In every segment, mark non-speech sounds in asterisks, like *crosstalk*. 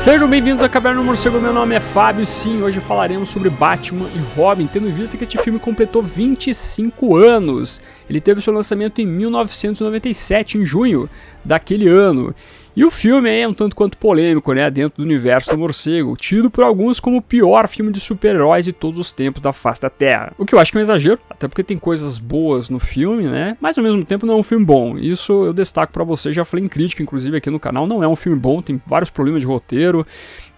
Sejam bem-vindos à Caverna do Morcego, meu nome é Fábio, sim, hoje falaremos sobre Batman e Robin, tendo em vista que este filme completou 25 anos. Ele teve seu lançamento em 1997, em junho daquele ano. E o filme é um tanto quanto polêmico, né, dentro do universo do morcego, tido por alguns como o pior filme de super-heróis de todos os tempos da face da Terra. O que eu acho que é um exagero, até porque tem coisas boas no filme, né, mas ao mesmo tempo não é um filme bom. Isso eu destaco para você, já falei em crítica, inclusive aqui no canal, não é um filme bom, tem vários problemas de roteiro,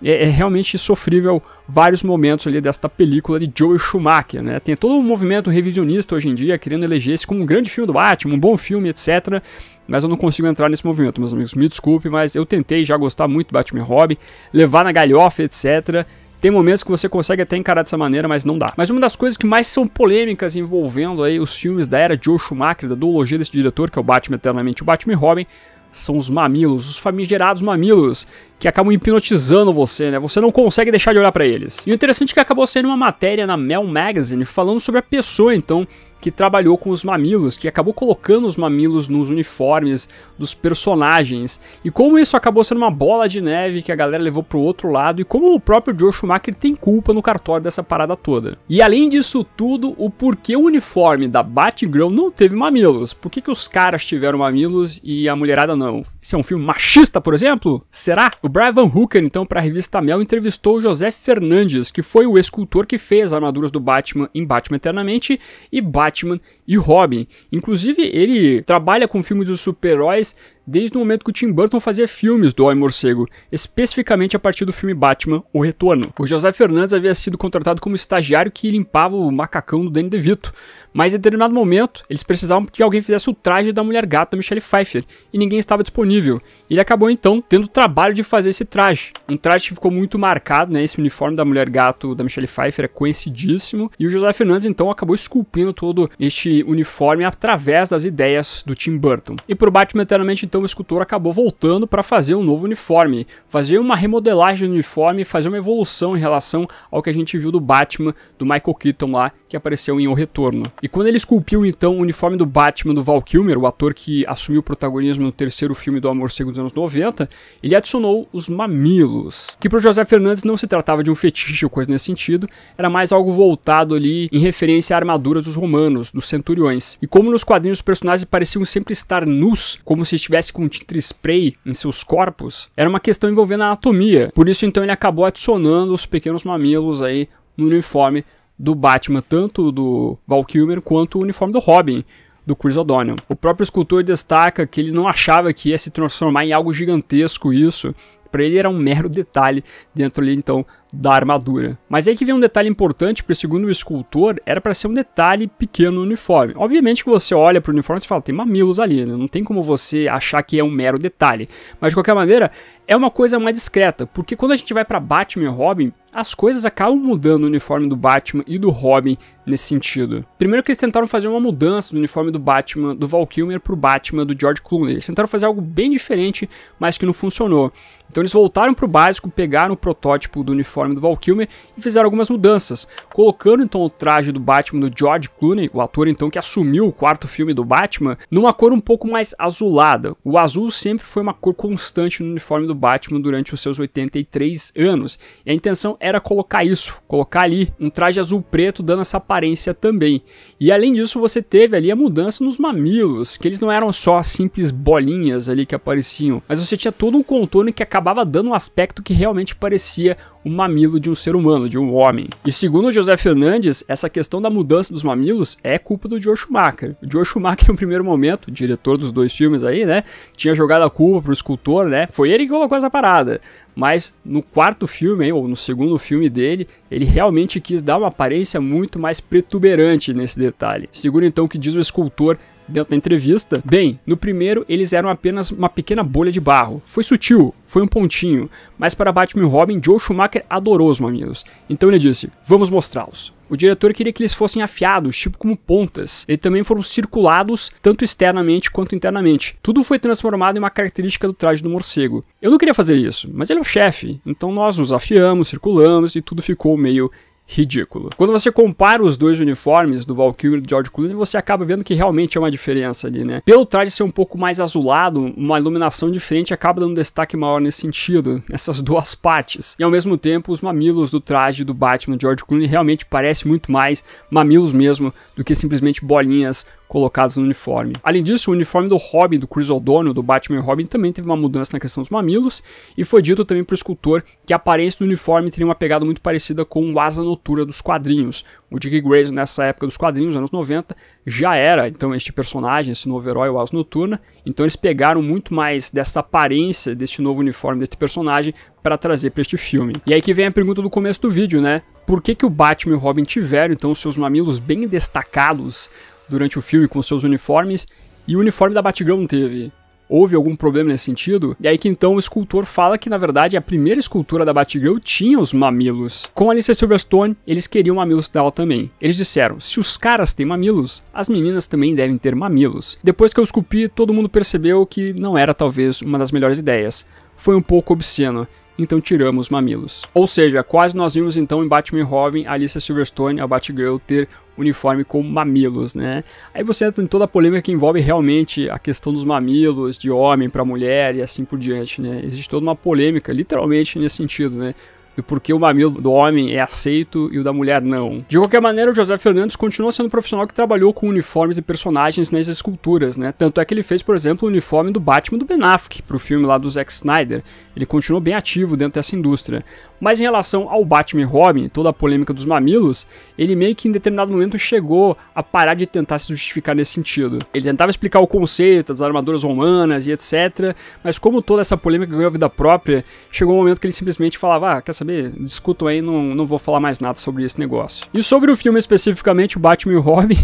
é, é realmente sofrível vários momentos ali desta película de Joel Schumacher, né? Tem todo um movimento revisionista hoje em dia querendo eleger esse como um grande filme do Batman, um bom filme, etc. Mas eu não consigo entrar nesse movimento, meus amigos. Me desculpe, mas eu tentei já gostar muito do Batman Robin, levar na galhofa, etc. Tem momentos que você consegue até encarar dessa maneira, mas não dá. Mas uma das coisas que mais são polêmicas envolvendo aí os filmes da era Joe Schumacher, da duologia desse diretor, que é o Batman Eternamente, o Batman Robin, são os mamilos, os famigerados mamilos, que acabam hipnotizando você, né? Você não consegue deixar de olhar para eles. E o interessante é que acabou sendo uma matéria na Mel Magazine falando sobre a pessoa, então, que trabalhou com os mamilos, que acabou colocando os mamilos nos uniformes dos personagens. E como isso acabou sendo uma bola de neve que a galera levou pro outro lado e como o próprio Joe Schumacher tem culpa no cartório dessa parada toda. E além disso tudo, o porquê o uniforme da Batgirl não teve mamilos? Por que, que os caras tiveram mamilos e a mulherada não? se é um filme machista, por exemplo? Será? O Brian Van Hooker, então, para a revista Mel, entrevistou José Fernandes, que foi o escultor que fez as armaduras do Batman em Batman Eternamente e Batman e Robin. Inclusive, ele trabalha com filmes dos super-heróis desde o momento que o Tim Burton fazia filmes do Homem-Morcego, especificamente a partir do filme Batman, O Retorno. O José Fernandes havia sido contratado como estagiário que limpava o macacão do Danny DeVito, mas em determinado momento eles precisavam que alguém fizesse o traje da mulher gata Michelle Pfeiffer, e ninguém estava disponível. Ele acabou então tendo o trabalho de fazer esse traje. Um traje que ficou muito marcado, né? Esse uniforme da mulher gato da Michelle Pfeiffer é conhecidíssimo, e o José Fernandes então acabou esculpindo todo este uniforme através das ideias do Tim Burton. E por Batman Eternamente então o escultor acabou voltando para fazer um novo uniforme, fazer uma remodelagem do uniforme, fazer uma evolução em relação ao que a gente viu do Batman, do Michael Keaton lá, que apareceu em O Retorno. E quando ele esculpiu então o uniforme do Batman do Val Kilmer, o ator que assumiu o protagonismo no terceiro filme do Amor Cego dos anos 90, ele adicionou os mamilos, que para José Fernandes não se tratava de um fetiche ou coisa nesse sentido, era mais algo voltado ali em referência à armadura dos romanos, dos centuriões. E como nos quadrinhos os personagens pareciam sempre estar nus, como se estivessem fizesse com tinta spray em seus corpos era uma questão envolvendo a anatomia. Por isso, então, ele acabou adicionando os pequenos mamilos aí no uniforme do Batman, tanto do Val Kilmer quanto o uniforme do Robin do Chris O'Donnell. O próprio escultor destaca que ele não achava que ia se transformar em algo gigantesco isso, para ele era um mero detalhe dentro ali então da armadura. Mas aí que vem um detalhe importante, porque segundo o escultor, era para ser um detalhe pequeno no uniforme. Obviamente que você olha para o uniforme e fala, tem mamilos ali, né? não tem como você achar que é um mero detalhe. Mas de qualquer maneira, é uma coisa mais discreta, porque quando a gente vai para Batman e Robin, as coisas acabam mudando o uniforme do Batman e do Robin nesse sentido. Primeiro que eles tentaram fazer uma mudança do uniforme do Batman do Val Kilmer pro Batman do George Clooney. Eles tentaram fazer algo bem diferente, mas que não funcionou. Então eles voltaram pro básico, pegaram o protótipo do uniforme uniforme do Val Kilmer e fizeram algumas mudanças, colocando então o traje do Batman do George Clooney, o ator então que assumiu o quarto filme do Batman, numa cor um pouco mais azulada. O azul sempre foi uma cor constante no uniforme do Batman durante os seus 83 anos, e a intenção era colocar isso, colocar ali um traje azul preto dando essa aparência também. E além disso, você teve ali a mudança nos mamilos, que eles não eram só simples bolinhas ali que apareciam, mas você tinha todo um contorno que acabava dando um aspecto que realmente parecia o mamilo de um ser humano, de um homem. E segundo o José Fernandes, essa questão da mudança dos mamilos é culpa do Joe Schumacher. O Joe Schumacher, *laughs* no primeiro momento, diretor dos dois filmes aí, né, tinha jogado a culpa pro escultor, né, foi ele que colocou essa parada. Mas no quarto filme, ou no segundo filme dele, ele realmente quis dar uma aparência muito mais protuberante nesse detalhe. Segura então que diz o escultor dentro da entrevista. Bem, no primeiro eles eram apenas uma pequena bolha de barro. Foi sutil, foi um pontinho, mas para Batman e Robin, Joe Schumacher adorou os mamilos. Então ele disse: "Vamos mostrá-los". O diretor queria que eles fossem afiados, tipo como pontas. Eles também foram circulados, tanto externamente quanto internamente. Tudo foi transformado em uma característica do traje do morcego. Eu não queria fazer isso, mas ele é o chefe, então nós nos afiamos, circulamos e tudo ficou meio ridículo. Quando você compara os dois uniformes do Valkyrie e do George Clooney, você acaba vendo que realmente é uma diferença ali, né? Pelo traje ser um pouco mais azulado, uma iluminação diferente acaba dando um destaque maior nesse sentido, nessas duas partes. E ao mesmo tempo, os mamilos do traje do Batman George Clooney realmente parecem muito mais mamilos mesmo do que simplesmente bolinhas colocados no uniforme. Além disso, o uniforme do Robin, do Chris O'Donnell, do Batman Robin, também teve uma mudança na questão dos mamilos, e foi dito também para o escultor que a aparência do uniforme teria uma pegada muito parecida com o Asa Noturna dos quadrinhos. O Dick Grayson, nessa época dos quadrinhos, anos 90, já era então este personagem, esse novo herói, o Asa Noturna. Então eles pegaram muito mais dessa aparência, deste novo uniforme, deste personagem, para trazer para este filme. E aí que vem a pergunta do começo do vídeo, né? Por que, que o Batman e o Robin tiveram então seus mamilos bem destacados durante o filme com seus uniformes e o uniforme da Batgirl não teve? houve algum problema nesse sentido. E aí que então o escultor fala que na verdade a primeira escultura da Batgirl tinha os mamilos. Com Alicia Silverstone, eles queriam mamilos dela também. Eles disseram: se os caras têm mamilos, as meninas também devem ter mamilos. Depois que eu esculpi, todo mundo percebeu que não era talvez uma das melhores ideias. Foi um pouco obsceno então tiramos mamilos. Ou seja, quase nós vimos então em Batman e Robin a Alicia Silverstone, a Batgirl, ter uniforme com mamilos, né? Aí você entra em toda a polêmica que envolve realmente a questão dos mamilos, de homem para mulher e assim por diante, né? Existe toda uma polêmica, literalmente, nesse sentido, né? do porquê o mamilo do homem é aceito e o da mulher não. De qualquer maneira, o José Fernandes continua sendo um profissional que trabalhou com uniformes e personagens nas esculturas, né? Tanto é que ele fez, por exemplo, o uniforme do Batman do Ben Affleck pro filme lá do Zack Snyder. Ele continuou bem ativo dentro dessa indústria. Mas em relação ao Batman e Robin, toda a polêmica dos mamilos, ele meio que em determinado momento chegou a parar de tentar se justificar nesse sentido. Ele tentava explicar o conceito das armaduras romanas e etc, mas como toda essa polêmica ganhou vida própria, chegou um momento que ele simplesmente falava: "Ah, quer saber? Discutam aí, não, não vou falar mais nada sobre esse negócio. E sobre o filme especificamente, o Batman e o Robin,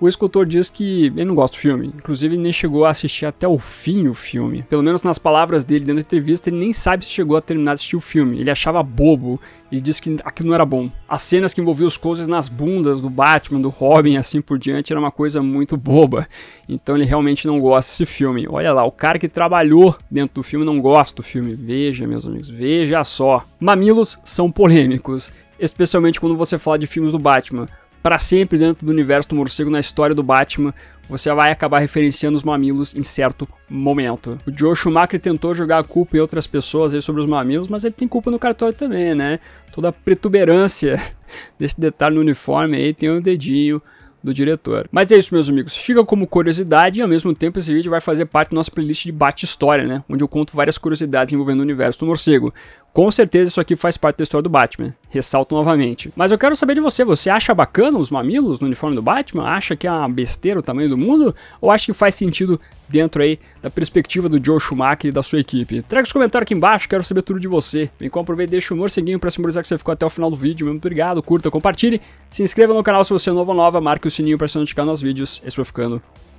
o escultor diz que ele não gosta do filme, inclusive ele nem chegou a assistir até o fim o filme. Pelo menos nas palavras dele dentro da entrevista, ele nem sabe se chegou a terminar de assistir o filme. Ele achava bobo, ele disse que aquilo não era bom. As cenas que envolviam os closes nas bundas do Batman, do Robin assim por diante era uma coisa muito boba. Então ele realmente não gosta desse filme. Olha lá, o cara que trabalhou dentro do filme não gosta do filme. Veja, meus amigos, veja só. Mamilos são polêmicos, especialmente quando você fala de filmes do Batman para sempre dentro do universo do morcego na história do Batman, você vai acabar referenciando os mamilos em certo momento. O Joe Schumacher tentou jogar a culpa em outras pessoas aí sobre os mamilos, mas ele tem culpa no cartório também, né? Toda a pretuberância *laughs* desse detalhe no uniforme aí tem um dedinho do diretor. Mas é isso, meus amigos. Fica como curiosidade e ao mesmo tempo esse vídeo vai fazer parte da nossa playlist de Bat História, né? Onde eu conto várias curiosidades envolvendo o universo do morcego. Com certeza isso aqui faz parte da história do Batman, ressalto novamente. Mas eu quero saber de você, você acha bacana os mamilos no uniforme do Batman? Acha que é uma besteira o tamanho do mundo? Ou acha que faz sentido dentro aí da perspectiva do Joe Schumacher e da sua equipe? Traga os comentários aqui embaixo, quero saber tudo de você. Vem com aproveita e deixa o morceguinho pra simbolizar que você ficou até o final do vídeo. Muito obrigado, curta, compartilhe, se inscreva no canal se você é novo ou nova, marque o sininho pra se notificar nos vídeos. Esse foi ficando,